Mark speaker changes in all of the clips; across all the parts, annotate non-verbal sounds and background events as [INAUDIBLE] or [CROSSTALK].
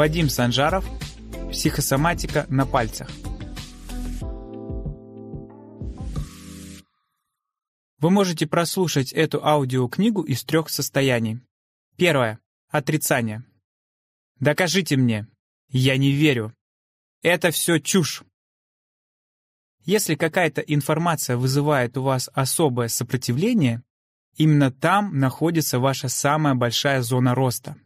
Speaker 1: Вадим Санжаров. Психосоматика на пальцах. Вы можете прослушать эту аудиокнигу из трех состояний. Первое. Отрицание. Докажите мне. Я не верю. Это все чушь. Если какая-то информация вызывает у вас особое сопротивление, именно там находится ваша самая большая зона роста.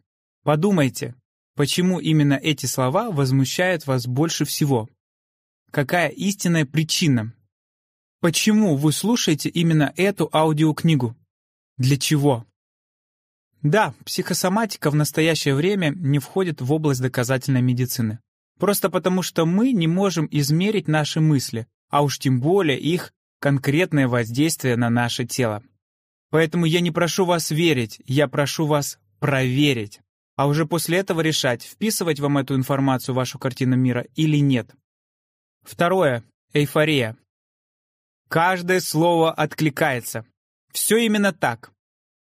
Speaker 1: Подумайте, Почему именно эти слова возмущают вас больше всего? Какая истинная причина? Почему вы слушаете именно эту аудиокнигу? Для чего? Да, психосоматика в настоящее время не входит в область доказательной медицины. Просто потому, что мы не можем измерить наши мысли, а уж тем более их конкретное воздействие на наше тело. Поэтому я не прошу вас верить, я прошу вас проверить а уже после этого решать, вписывать вам эту информацию в вашу картину мира или нет. Второе. Эйфория. Каждое слово откликается. Все именно так.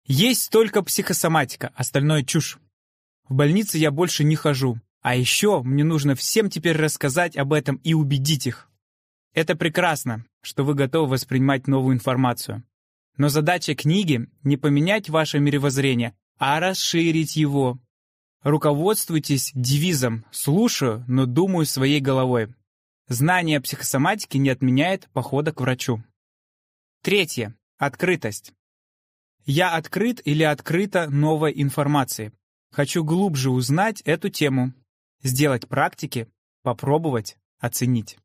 Speaker 1: Есть только психосоматика, остальное чушь. В больнице я больше не хожу. А еще мне нужно всем теперь рассказать об этом и убедить их. Это прекрасно, что вы готовы воспринимать новую информацию. Но задача книги — не поменять ваше мировоззрение, а расширить его, Руководствуйтесь девизом «слушаю, но думаю своей головой». Знание психосоматики не отменяет похода к врачу. Третье. Открытость. Я открыт или открыта новой информации. Хочу глубже узнать эту тему, сделать практики, попробовать, оценить.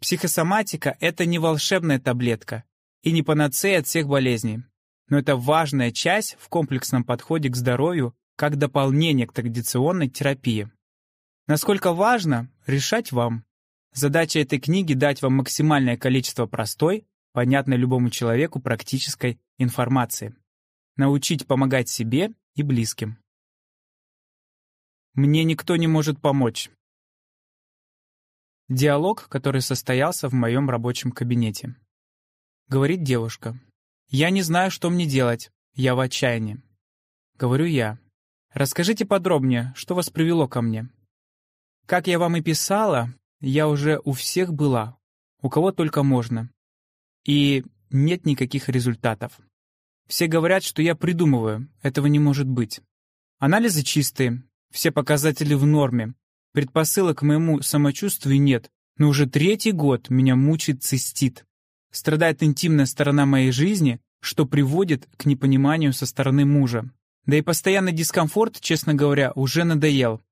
Speaker 1: Психосоматика — это не волшебная таблетка и не панацея от всех болезней, но это важная часть в комплексном подходе к здоровью как дополнение к традиционной терапии. Насколько важно, решать вам. Задача этой книги — дать вам максимальное количество простой, понятной любому человеку практической информации. Научить помогать себе и близким.
Speaker 2: Мне никто не может помочь. Диалог,
Speaker 1: который состоялся в моем рабочем кабинете. Говорит девушка. «Я не знаю, что мне делать. Я в отчаянии». Говорю я. Расскажите подробнее, что вас привело ко мне. Как я вам и писала, я уже у всех была, у кого только можно. И нет никаких результатов. Все говорят, что я придумываю, этого не может быть. Анализы чистые, все показатели в норме. Предпосылок к моему самочувствию нет, но уже третий год меня мучит цистит. Страдает интимная сторона моей жизни, что приводит к непониманию со стороны мужа. Да и постоянный дискомфорт, честно говоря, уже надоел.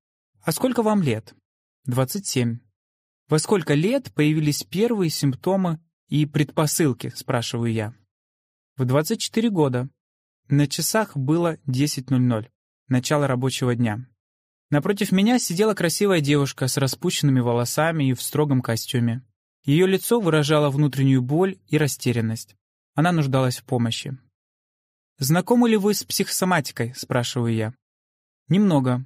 Speaker 1: А сколько вам лет? 27. Во сколько лет появились первые симптомы и предпосылки, спрашиваю я. В 24 года. На часах было 10.00, начало рабочего дня. Напротив меня сидела красивая девушка с распущенными волосами и в строгом костюме. Ее лицо выражало внутреннюю боль и растерянность. Она нуждалась в помощи. «Знакомы ли вы с психосоматикой?» — спрашиваю я. «Немного.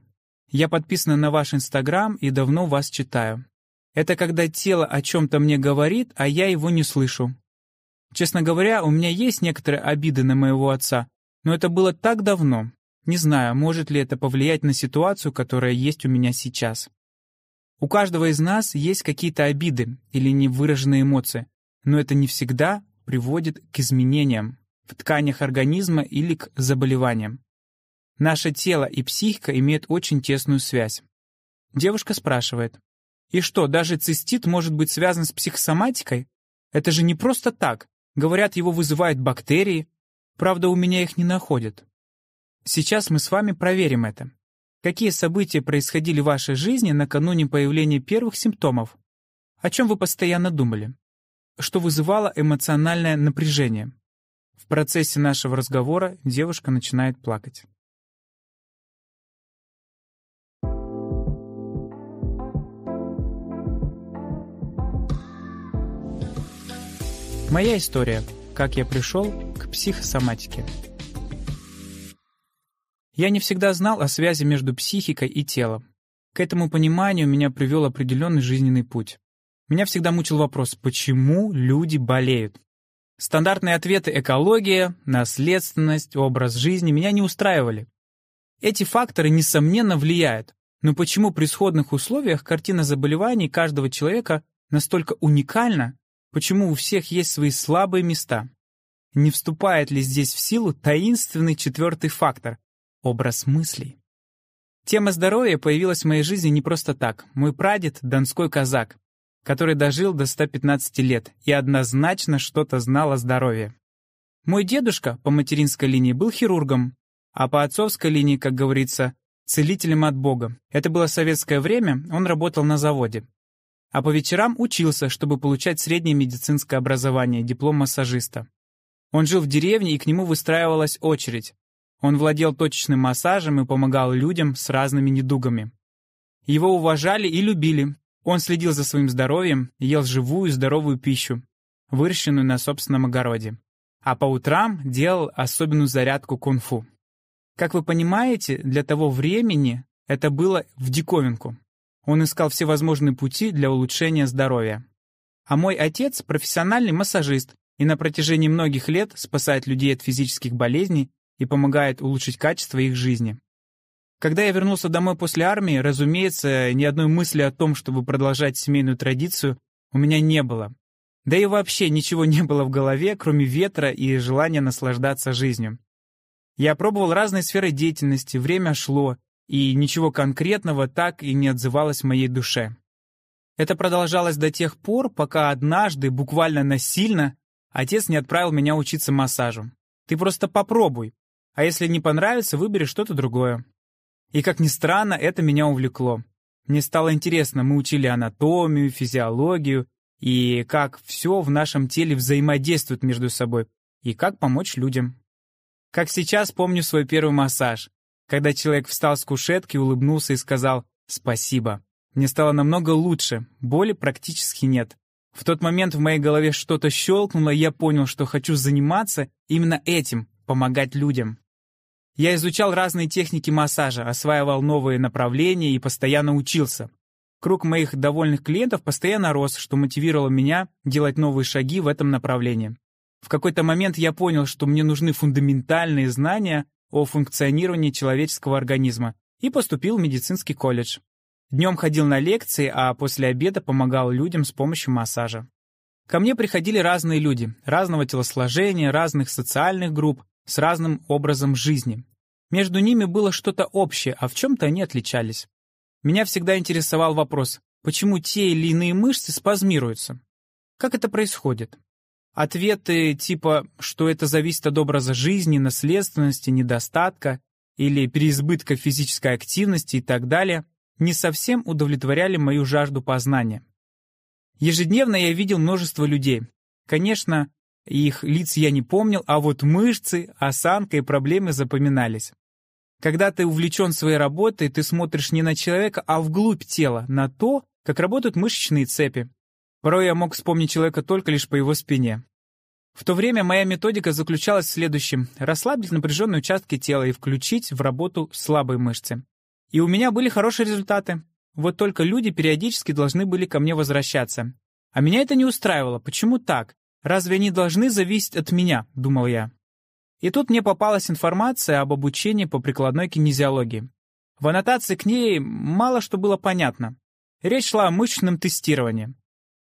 Speaker 1: Я подписана на ваш Инстаграм и давно вас читаю. Это когда тело о чем-то мне говорит, а я его не слышу. Честно говоря, у меня есть некоторые обиды на моего отца, но это было так давно. Не знаю, может ли это повлиять на ситуацию, которая есть у меня сейчас. У каждого из нас есть какие-то обиды или невыраженные эмоции, но это не всегда приводит к изменениям в тканях организма или к заболеваниям. Наше тело и психика имеют очень тесную связь. Девушка спрашивает, «И что, даже цистит может быть связан с психосоматикой? Это же не просто так. Говорят, его вызывают бактерии. Правда, у меня их не находят». Сейчас мы с вами проверим это. Какие события происходили в вашей жизни накануне появления первых симптомов? О чем вы постоянно думали? Что вызывало эмоциональное напряжение? процессе нашего разговора девушка начинает плакать. Моя история. Как я пришел к психосоматике. Я не всегда знал о связи между психикой и телом. К этому пониманию меня привел определенный жизненный путь. Меня всегда мучил вопрос, почему люди болеют? Стандартные ответы «экология», «наследственность», «образ жизни» меня не устраивали. Эти факторы, несомненно, влияют. Но почему при сходных условиях картина заболеваний каждого человека настолько уникальна? Почему у всех есть свои слабые места? Не вступает ли здесь в силу таинственный четвертый фактор – образ мыслей? Тема здоровья появилась в моей жизни не просто так. Мой прадед – донской казак который дожил до 115 лет и однозначно что-то знал о здоровье. Мой дедушка по материнской линии был хирургом, а по отцовской линии, как говорится, целителем от Бога. Это было советское время, он работал на заводе. А по вечерам учился, чтобы получать среднее медицинское образование, диплом массажиста. Он жил в деревне, и к нему выстраивалась очередь. Он владел точечным массажем и помогал людям с разными недугами. Его уважали и любили, он следил за своим здоровьем, ел живую здоровую пищу, выращенную на собственном огороде. А по утрам делал особенную зарядку кунг-фу. Как вы понимаете, для того времени это было в диковинку. Он искал всевозможные пути для улучшения здоровья. А мой отец – профессиональный массажист и на протяжении многих лет спасает людей от физических болезней и помогает улучшить качество их жизни. Когда я вернулся домой после армии, разумеется, ни одной мысли о том, чтобы продолжать семейную традицию, у меня не было. Да и вообще ничего не было в голове, кроме ветра и желания наслаждаться жизнью. Я пробовал разные сферы деятельности, время шло, и ничего конкретного так и не отзывалось в моей душе. Это продолжалось до тех пор, пока однажды, буквально насильно, отец не отправил меня учиться массажу. «Ты просто попробуй, а если не понравится, выбери что-то другое». И, как ни странно, это меня увлекло. Мне стало интересно, мы учили анатомию, физиологию и как все в нашем теле взаимодействует между собой, и как помочь людям. Как сейчас помню свой первый массаж, когда человек встал с кушетки, улыбнулся и сказал «спасибо». Мне стало намного лучше, боли практически нет. В тот момент в моей голове что-то щелкнуло, и я понял, что хочу заниматься именно этим, помогать людям. Я изучал разные техники массажа, осваивал новые направления и постоянно учился. Круг моих довольных клиентов постоянно рос, что мотивировало меня делать новые шаги в этом направлении. В какой-то момент я понял, что мне нужны фундаментальные знания о функционировании человеческого организма и поступил в медицинский колледж. Днем ходил на лекции, а после обеда помогал людям с помощью массажа. Ко мне приходили разные люди, разного телосложения, разных социальных групп, с разным образом жизни. Между ними было что-то общее, а в чем-то они отличались. Меня всегда интересовал вопрос, почему те или иные мышцы спазмируются? Как это происходит? Ответы типа, что это зависит от образа жизни, наследственности, недостатка или переизбытка физической активности и так далее, не совсем удовлетворяли мою жажду познания. Ежедневно я видел множество людей. Конечно, их лиц я не помнил, а вот мышцы, осанка и проблемы запоминались. Когда ты увлечен своей работой, ты смотришь не на человека, а вглубь тела, на то, как работают мышечные цепи. Порой я мог вспомнить человека только лишь по его спине. В то время моя методика заключалась в следующем. Расслабить напряженные участки тела и включить в работу слабые мышцы. И у меня были хорошие результаты. Вот только люди периодически должны были ко мне возвращаться. А меня это не устраивало. Почему так? «Разве они должны зависеть от меня?» — думал я. И тут мне попалась информация об обучении по прикладной кинезиологии. В аннотации к ней мало что было понятно. Речь шла о мышечном тестировании.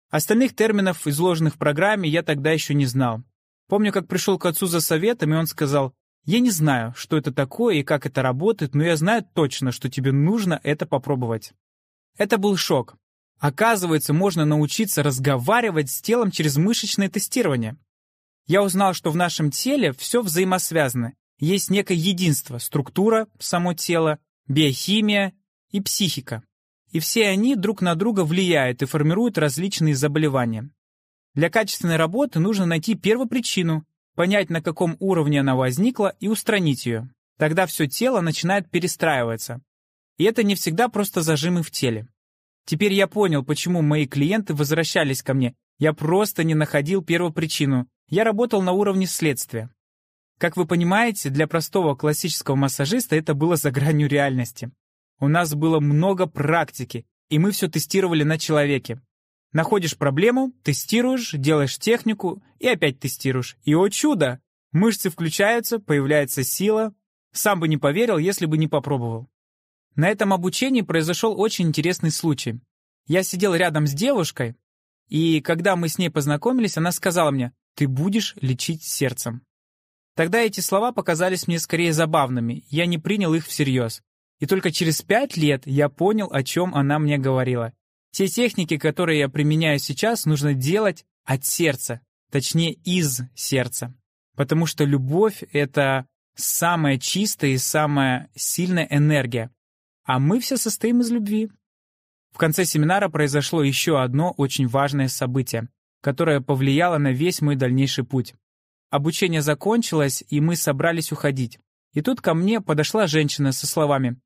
Speaker 1: Остальных терминов, изложенных в программе, я тогда еще не знал. Помню, как пришел к отцу за советом, и он сказал, «Я не знаю, что это такое и как это работает, но я знаю точно, что тебе нужно это попробовать». Это был шок. Оказывается, можно научиться разговаривать с телом через мышечное тестирование. Я узнал, что в нашем теле все взаимосвязано. Есть некое единство – структура, само тело, биохимия и психика. И все они друг на друга влияют и формируют различные заболевания. Для качественной работы нужно найти первую причину, понять, на каком уровне она возникла, и устранить ее. Тогда все тело начинает перестраиваться. И это не всегда просто зажимы в теле. Теперь я понял, почему мои клиенты возвращались ко мне. Я просто не находил первопричину. Я работал на уровне следствия. Как вы понимаете, для простого классического массажиста это было за гранью реальности. У нас было много практики, и мы все тестировали на человеке. Находишь проблему, тестируешь, делаешь технику и опять тестируешь. И, о чудо, мышцы включаются, появляется сила. Сам бы не поверил, если бы не попробовал. На этом обучении произошел очень интересный случай. Я сидел рядом с девушкой, и когда мы с ней познакомились, она сказала мне, «Ты будешь лечить сердцем». Тогда эти слова показались мне скорее забавными, я не принял их всерьез. И только через пять лет я понял, о чем она мне говорила. Те техники, которые я применяю сейчас, нужно делать от сердца, точнее из сердца. Потому что любовь — это самая чистая и самая сильная энергия а мы все состоим из любви. В конце семинара произошло еще одно очень важное событие, которое повлияло на весь мой дальнейший путь. Обучение закончилось, и мы собрались уходить. И тут ко мне подошла женщина со словами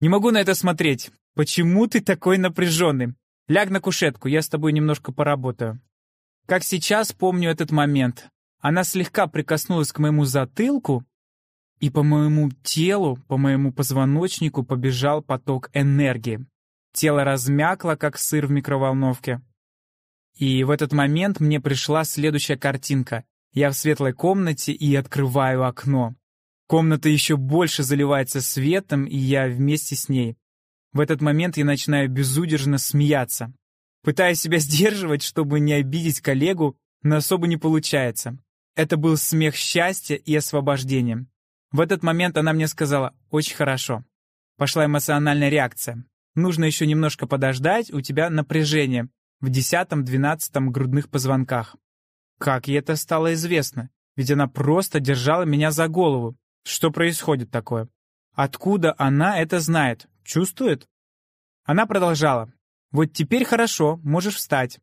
Speaker 1: «Не могу на это смотреть. Почему ты такой напряженный? Ляг на кушетку, я с тобой немножко поработаю». Как сейчас помню этот момент. Она слегка прикоснулась к моему затылку, и по моему телу, по моему позвоночнику побежал поток энергии. Тело размякло, как сыр в микроволновке. И в этот момент мне пришла следующая картинка. Я в светлой комнате и открываю окно. Комната еще больше заливается светом, и я вместе с ней. В этот момент я начинаю безудержно смеяться. пытаясь себя [LAUGHS] сдерживать, чтобы не обидеть коллегу, но особо не получается. Это был смех счастья и освобождения. В этот момент она мне сказала «Очень хорошо». Пошла эмоциональная реакция. Нужно еще немножко подождать, у тебя напряжение в 10-12 грудных позвонках. Как ей это стало известно? Ведь она просто держала меня за голову. Что происходит такое? Откуда она это знает? Чувствует? Она продолжала. «Вот теперь хорошо, можешь встать».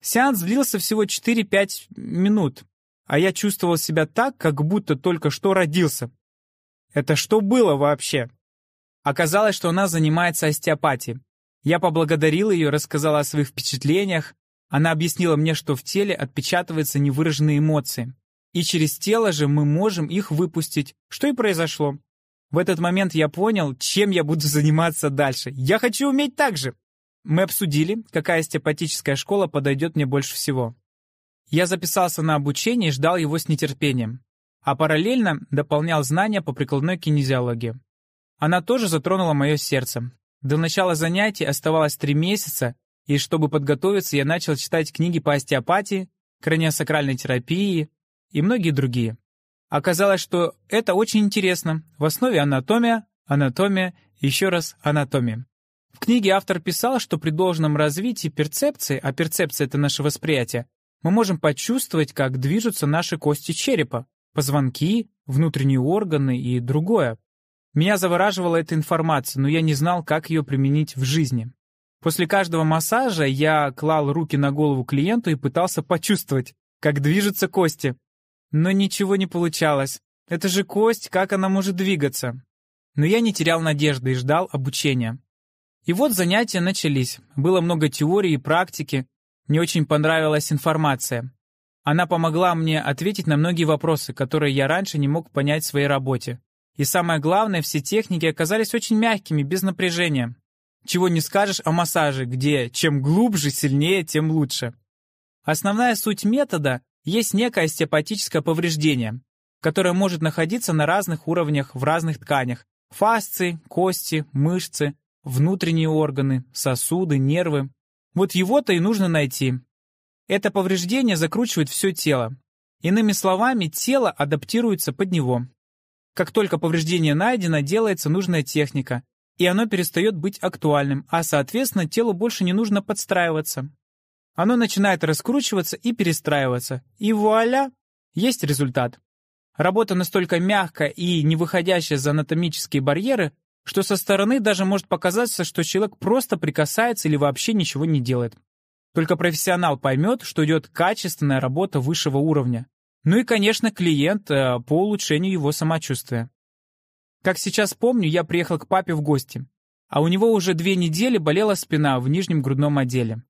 Speaker 1: Сеанс длился всего 4-5 минут а я чувствовал себя так, как будто только что родился. Это что было вообще? Оказалось, что она занимается остеопатией. Я поблагодарил ее, рассказал о своих впечатлениях. Она объяснила мне, что в теле отпечатываются невыраженные эмоции. И через тело же мы можем их выпустить, что и произошло. В этот момент я понял, чем я буду заниматься дальше. Я хочу уметь так же. Мы обсудили, какая остеопатическая школа подойдет мне больше всего. Я записался на обучение и ждал его с нетерпением, а параллельно дополнял знания по прикладной кинезиологии. Она тоже затронула мое сердце. До начала занятий оставалось три месяца, и чтобы подготовиться, я начал читать книги по остеопатии, краниосакральной терапии и многие другие. Оказалось, что это очень интересно. В основе анатомия, анатомия, еще раз анатомия. В книге автор писал, что при должном развитии перцепции, а перцепция — это наше восприятие, мы можем почувствовать, как движутся наши кости черепа, позвонки, внутренние органы и другое. Меня завораживала эта информация, но я не знал, как ее применить в жизни. После каждого массажа я клал руки на голову клиенту и пытался почувствовать, как движутся кости. Но ничего не получалось. Это же кость, как она может двигаться? Но я не терял надежды и ждал обучения. И вот занятия начались. Было много теории и практики, не очень понравилась информация. Она помогла мне ответить на многие вопросы, которые я раньше не мог понять в своей работе. И самое главное, все техники оказались очень мягкими, без напряжения. Чего не скажешь о массаже, где чем глубже, сильнее, тем лучше. Основная суть метода – есть некое остеопатическое повреждение, которое может находиться на разных уровнях в разных тканях – фасции, кости, мышцы, внутренние органы, сосуды, нервы. Вот его-то и нужно найти. Это повреждение закручивает все тело. Иными словами, тело адаптируется под него. Как только повреждение найдено, делается нужная техника, и оно перестает быть актуальным, а, соответственно, телу больше не нужно подстраиваться. Оно начинает раскручиваться и перестраиваться, и вуаля, есть результат. Работа настолько мягкая и не выходящая за анатомические барьеры, что со стороны даже может показаться, что человек просто прикасается или вообще ничего не делает. Только профессионал поймет, что идет качественная работа высшего уровня. Ну и, конечно, клиент э, по улучшению его самочувствия. Как сейчас помню, я приехал к папе в гости, а у него уже две недели болела спина в нижнем грудном отделе.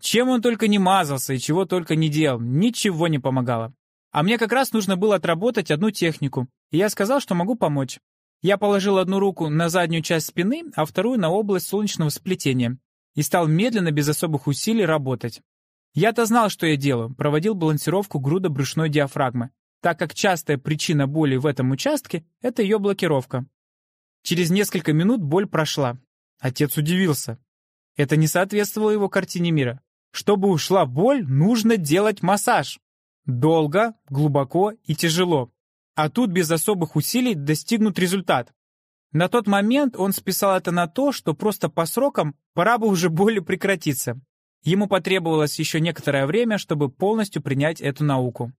Speaker 1: Чем он только не мазался и чего только не делал, ничего не помогало. А мне как раз нужно было отработать одну технику, и я сказал, что могу помочь. Я положил одну руку на заднюю часть спины, а вторую на область солнечного сплетения и стал медленно, без особых усилий, работать. Я-то знал, что я делаю, проводил балансировку груда брюшной диафрагмы, так как частая причина боли в этом участке – это ее блокировка. Через несколько минут боль прошла. Отец удивился. Это не соответствовало его картине мира. Чтобы ушла боль, нужно делать массаж. Долго, глубоко и тяжело а тут без особых усилий достигнут результат. На тот момент он списал это на то, что просто по срокам пора бы уже более прекратиться. Ему потребовалось еще некоторое время, чтобы полностью принять эту науку.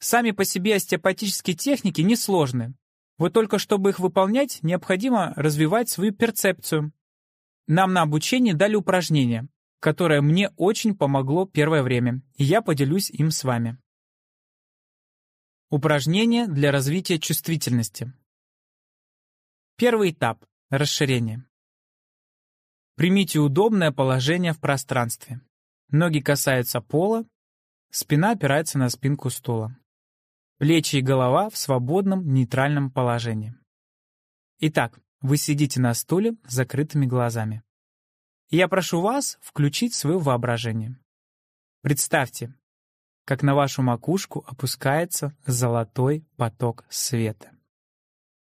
Speaker 1: Сами по себе остеопатические техники несложны. Вот только чтобы их выполнять, необходимо развивать свою перцепцию. Нам на обучении дали упражнение, которое мне очень помогло первое время, и я поделюсь им с вами. Упражнения для
Speaker 2: развития чувствительности. Первый этап – расширение.
Speaker 1: Примите удобное положение в пространстве. Ноги касаются пола, спина опирается на спинку стула. Плечи и голова в свободном нейтральном положении. Итак, вы сидите на стуле с закрытыми глазами. Я прошу вас включить свое воображение. Представьте, как на вашу макушку опускается золотой поток света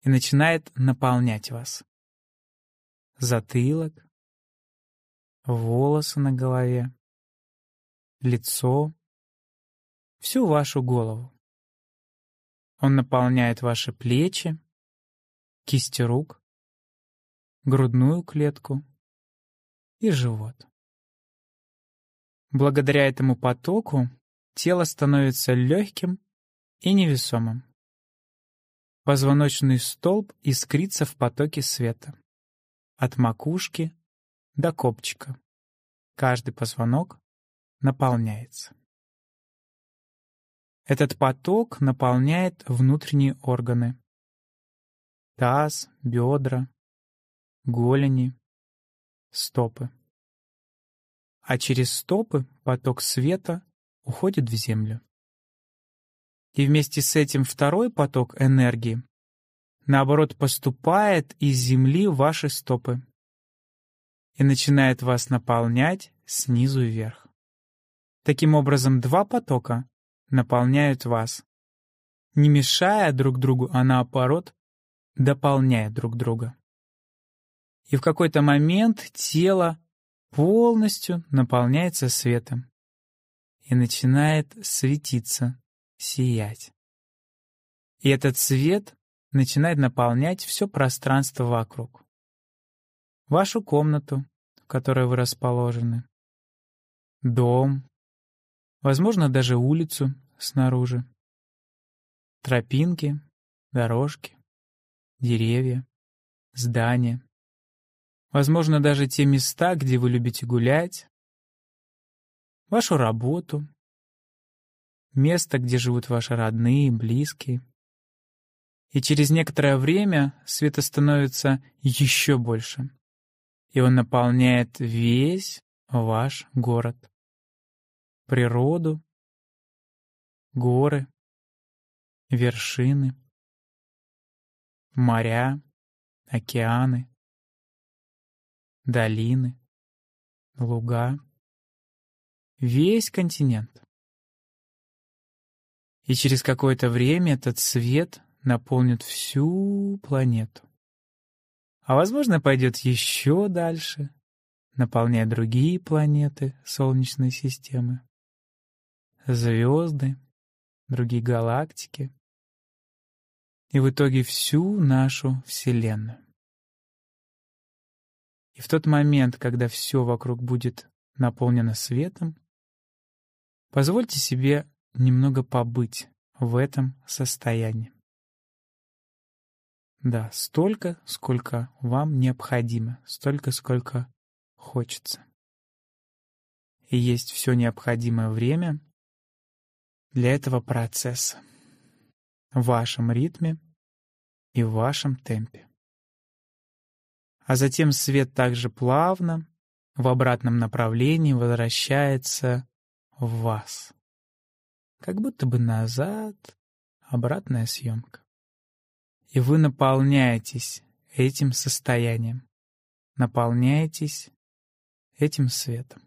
Speaker 1: и начинает наполнять вас.
Speaker 2: Затылок, волосы на голове, лицо, всю вашу голову. Он наполняет ваши плечи, кисти рук, грудную клетку и живот. Благодаря этому
Speaker 1: потоку тело становится легким и невесомым. Позвоночный столб искрится в потоке света. От
Speaker 2: макушки до копчика. Каждый позвонок наполняется. Этот поток наполняет внутренние органы. Таз, бедра, голени, стопы. А через стопы поток света
Speaker 1: уходит в землю. И вместе с этим второй поток энергии, наоборот, поступает из земли в ваши стопы и начинает вас наполнять снизу вверх. Таким образом, два потока наполняют вас, не мешая друг другу, а наоборот, дополняя друг друга. И в какой-то момент тело полностью наполняется светом и начинает светиться, сиять. И этот
Speaker 2: свет начинает наполнять все пространство вокруг. Вашу комнату, в которой вы расположены, дом, возможно, даже улицу снаружи,
Speaker 1: тропинки,
Speaker 2: дорожки, деревья, здания, возможно, даже те места, где вы любите гулять, вашу работу,
Speaker 1: место, где живут ваши родные, близкие. И через некоторое время света становится еще больше, и он наполняет весь ваш город.
Speaker 2: Природу, горы, вершины, моря, океаны, долины, луга. Весь
Speaker 1: континент. И через какое-то время этот свет наполнит всю планету. А возможно, пойдет еще дальше, наполняя другие планеты Солнечной системы,
Speaker 2: звезды, другие галактики и в итоге всю нашу Вселенную.
Speaker 1: И в тот момент, когда все вокруг будет наполнено светом, Позвольте себе немного побыть в этом состоянии. Да, столько, сколько вам необходимо, столько,
Speaker 2: сколько хочется. И есть все необходимое время для этого процесса в вашем ритме
Speaker 1: и в вашем темпе. А затем свет также плавно в обратном направлении возвращается в вас. Как будто бы назад, обратная съемка.
Speaker 2: И вы наполняетесь этим состоянием, наполняетесь этим светом.